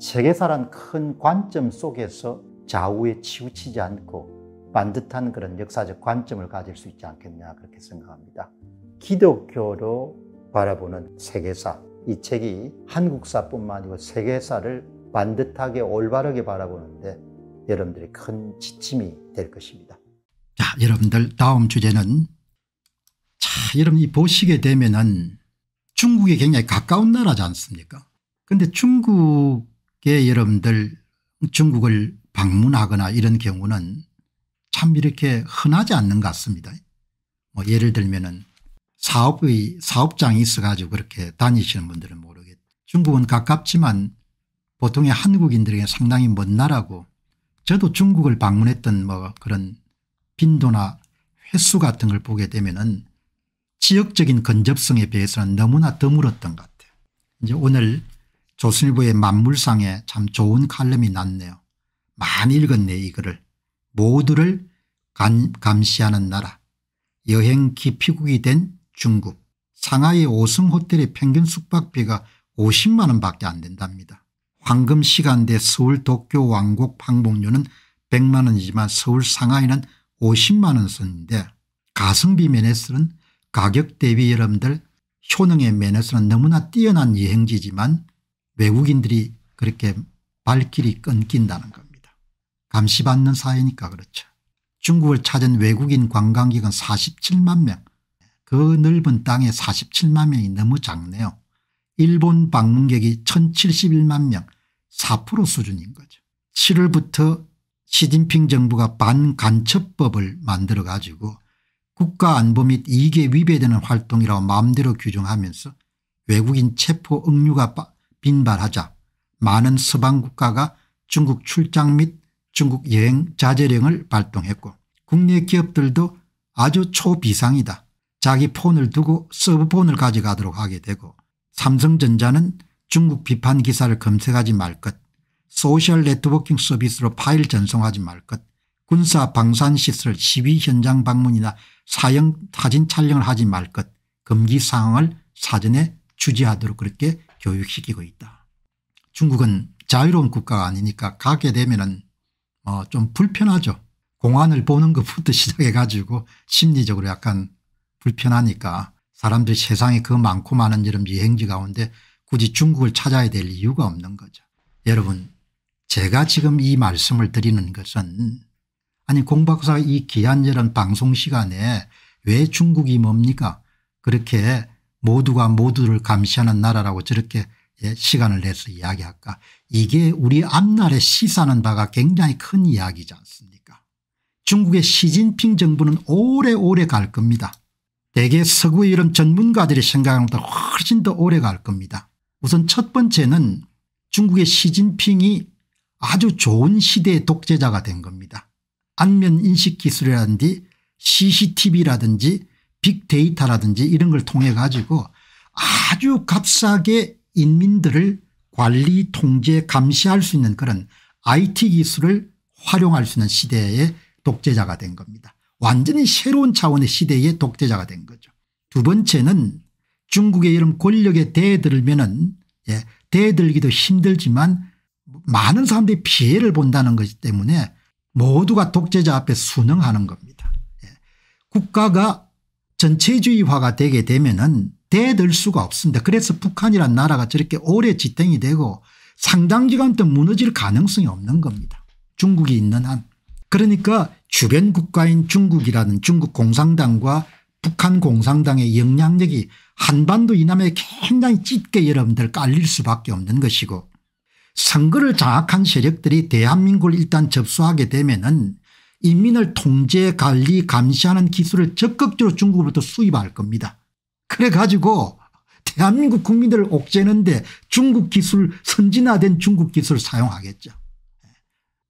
세계사란 큰 관점 속에서 좌우에 치우치지 않고 반듯한 그런 역사적 관점을 가질 수 있지 않겠냐 그렇게 생각합니다. 기독교로 바라보는 세계사 이 책이 한국사뿐만 아니고 세계사를 반듯하게 올바르게 바라보는데 여러분들이 큰 지침이 될 것입니다. 자 여러분들 다음 주제는 자 여러분이 보시게 되면은 중국에 굉장히 가까운 나라지 않습니까? 근데 중국 만 여러분들 중국을 방문하거나 이런 경우는 참 이렇게 흔하지 않는 것 같습니다. 뭐 예를 들면은 사업의 사업장이 있어가지고 그렇게 다니시는 분들은 모르겠. 중국은 가깝지만 보통의 한국인들에게 상당히 먼 나라고 저도 중국을 방문했던 뭐 그런 빈도나 횟수 같은 걸 보게 되면은 지역적인 근접성에 비해서는 너무나 드물었던 것 같아요. 이제 오늘 조선일보의 만물상에 참 좋은 칼럼이 났네요. 많이 읽었네 이 글을. 모두를 감, 감시하는 나라. 여행 기피국이 된 중국. 상하이 5승 호텔의 평균 숙박비가 50만 원밖에 안 된답니다. 황금 시간대 서울 도쿄 왕국방복료는 100만 원이지만 서울 상하이는 50만 원 선인데 가성비 면에서는 가격 대비 여러분들 효능의 면에서는 너무나 뛰어난 여행지지만 외국인들이 그렇게 발길이 끊긴다는 겁니다. 감시받는 사회니까 그렇죠. 중국을 찾은 외국인 관광객은 47만 명. 그 넓은 땅에 47만 명이 너무 작네요. 일본 방문객이 1071만 명4% 수준인 거죠. 7월부터 시진핑 정부가 반간첩법을 만들어 가지고 국가안보 및 이익에 위배되는 활동이라고 마음대로 규정하면서 외국인 체포 억류가 빈발하자 많은 서방 국가가 중국 출장 및 중국 여행 자제령을 발동했고 국내 기업들도 아주 초비상이다. 자기 폰을 두고 서브폰을 가져가도록 하게 되고 삼성전자는 중국 비판 기사를 검색하지 말 것, 소셜 네트워킹 서비스로 파일 전송하지 말 것, 군사 방산 시설 시위 현장 방문이나 사형 사진 촬영을 하지 말 것, 금기 상황을 사전에 주지하도록 그렇게 교육시키고 있다. 중국은 자유로운 국가가 아니니까 가게 되면은 어 불편하죠. 공안을 보는 것부터 시작해 가지고 심리적으로 약간 불편하니까 사람들이 세상에 그 많고 많은 이런 여행지 가운데 굳이 중국을 찾아야 될 이유가 없는 거죠. 여러분 제가 지금 이 말씀을 드리는 것은 아니 공박사 이 귀한 이런 방송 시간에 왜 중국이 뭡니까 그렇게 모두가 모두를 감시하는 나라라고 저렇게 예, 시간을 내서 이야기할까 이게 우리 앞날에 시사하는 바가 굉장히 큰 이야기지 않습니까 중국의 시진핑 정부는 오래오래 갈 겁니다. 대개 서구의 이런 전문가들이 생각하는 것보다 훨씬 더 오래 갈 겁니다. 우선 첫 번째는 중국의 시진핑이 아주 좋은 시대의 독재자가 된 겁니다. 안면 인식 기술이라든지 CCTV라든지 빅데이터라든지 이런 걸 통해 가지고 아주 값싸게 인민들을 관리 통제 감시할 수 있는 그런 IT 기술을 활용할 수 있는 시대의 독재자가 된 겁니다. 완전히 새로운 차원의 시대의 독재자가 된 거죠. 두 번째는 중국의 이런 권력에 대들면 은 예, 대들기도 힘들지만 많은 사람들이 피해를 본다는 것이기 때문에 모두가 독재자 앞에 순응하는 겁니다. 예. 국가가 전체주의화가 되게 되면은 대들 수가 없습니다. 그래서 북한이란 나라가 저렇게 오래 지탱이 되고 상당기간 동 무너질 가능성이 없는 겁니다. 중국이 있는 한. 그러니까 주변 국가인 중국이라는 중국 공산당과 북한 공산당의 영향력이 한반도 이남에 굉장히 짙게 여러분들 깔릴 수밖에 없는 것이고 선거를 장악한 세력들이 대한민국을 일단 접수하게 되면 은 인민을 통제 관리 감시하는 기술을 적극적으로 중국으로부터 수입할 겁니다. 그래 가지고 대한민국 국민들을 옥죄는데 중국 기술 선진화된 중국 기술을 사용하겠죠.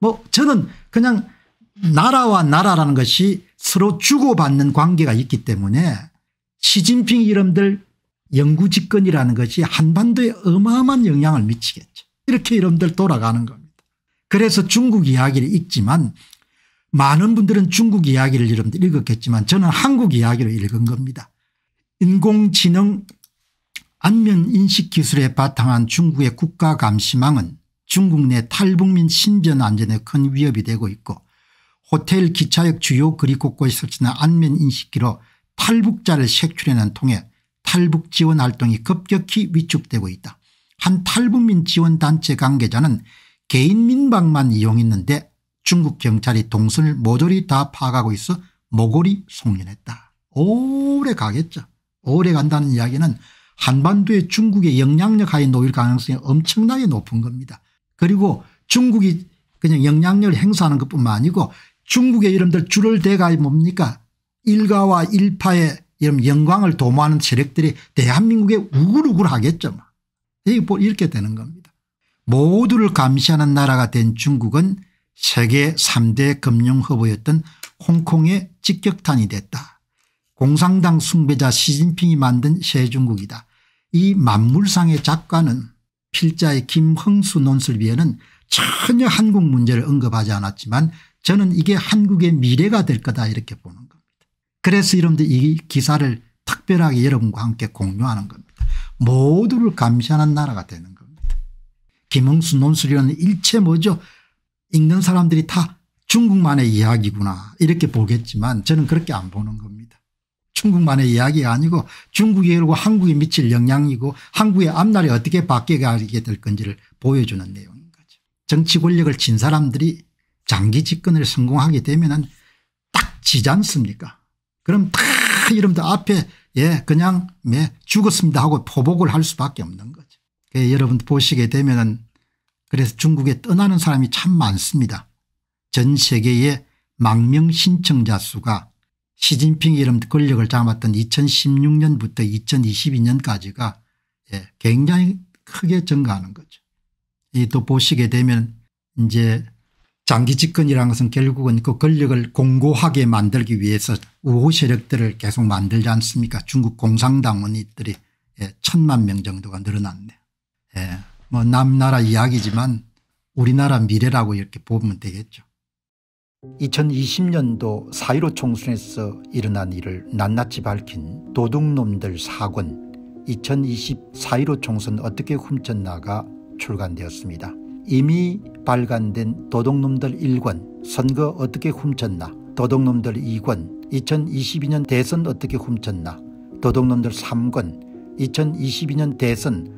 뭐 저는 그냥 나라와 나라라는 것이 서로 주고받는 관계가 있기 때문에 시진핑 이름들 영구집권이라는 것이 한반도에 어마어마한 영향을 미치겠죠. 이렇게 이름들 돌아가는 겁니다. 그래서 중국 이야기를 읽지만 많은 분들은 중국 이야기를 여러분들 읽었겠지만 저는 한국 이야기를 읽은 겁니다. 인공지능 안면인식 기술에 바탕한 중국의 국가감시망은 중국 내 탈북민 신변 안전에 큰 위협이 되고 있고 호텔 기차역 주요 거리 곳곳에 설치된 안면인식기로 탈북자를 색출해낸 통해 탈북 지원 활동이 급격히 위축되고 있다. 한 탈북민 지원단체 관계자는 개인 민박만 이용했는데 중국 경찰이 동선을 모조리 다 파악하고 있어 모골이 송년했다. 오래 가겠죠. 오래 간다는 이야기는 한반도에 중국의 영향력 하에 놓일 가능성이 엄청나게 높은 겁니다. 그리고 중국이 그냥 영향력을 행사하는 것뿐만 아니고 중국의 이름들 줄을 대가 뭡니까 일가와 일파의 이런 영광을 도모하는 세력들이 대한민국에 우글우글 하겠죠. 뭐. 뭐 이렇게 되는 겁니다. 모두를 감시하는 나라가 된 중국은 세계 3대 금융허브였던 홍콩의 직격탄이 됐다. 공산당 숭배자 시진핑이 만든 새중국이다. 이 만물상의 작가는 필자의 김흥수 논술위에는 전혀 한국 문제를 언급하지 않았지만 저는 이게 한국의 미래가 될 거다 이렇게 보는 겁니다. 그래서 여러분들 이 기사를 특별하게 여러분과 함께 공유하는 겁니다. 모두를 감시하는 나라가 되는 겁니다. 김흥수 논술위원는 일체 뭐죠 읽는 사람들이 다 중국만의 이야기구나 이렇게 보겠지만 저는 그렇게 안 보는 겁니다. 중국만의 이야기가 아니고 중국이 열고 한국이 미칠 영향이고 한국의 앞날이 어떻게 바뀌게 될 건지를 보여주는 내용인 거죠. 정치 권력을 진 사람들이 장기 집권을 성공하게 되면 딱 지지 않습니까 그럼 다 여러분들 앞에 예 그냥 예, 죽었습니다 하고 포복을 할 수밖에 없는 거죠. 예, 여러분 보시게 되면 은 그래서 중국에 떠나는 사람이 참 많습니다. 전 세계의 망명 신청자 수가 시진핑 이름 권력을 잡았던 2016년부터 2022년까지가 예, 굉장히 크게 증가하는 거죠. 이 또 보시게 되면 이제 장기 집권이라는 것은 결국은 그 권력을 공고하게 만들기 위해서 우호 세력들을 계속 만들지 않습니까 중국 공산당원들이 예, 천만 명 정도가 늘어났네요. 예. 뭐 남나라 이야기지만 우리나라 미래라고 이렇게 보면 되겠죠. 2020년도 4.15 총선에서 일어난 일을 낱낱이 밝힌 도둑놈들 사권 2020 4.15 총선 어떻게 훔쳤나가 출간되었습니다. 이미 발간된 도둑놈들 1권 선거 어떻게 훔쳤나 도둑놈들 2권 2022년 대선 어떻게 훔쳤나 도둑놈들 3권 2022년 대선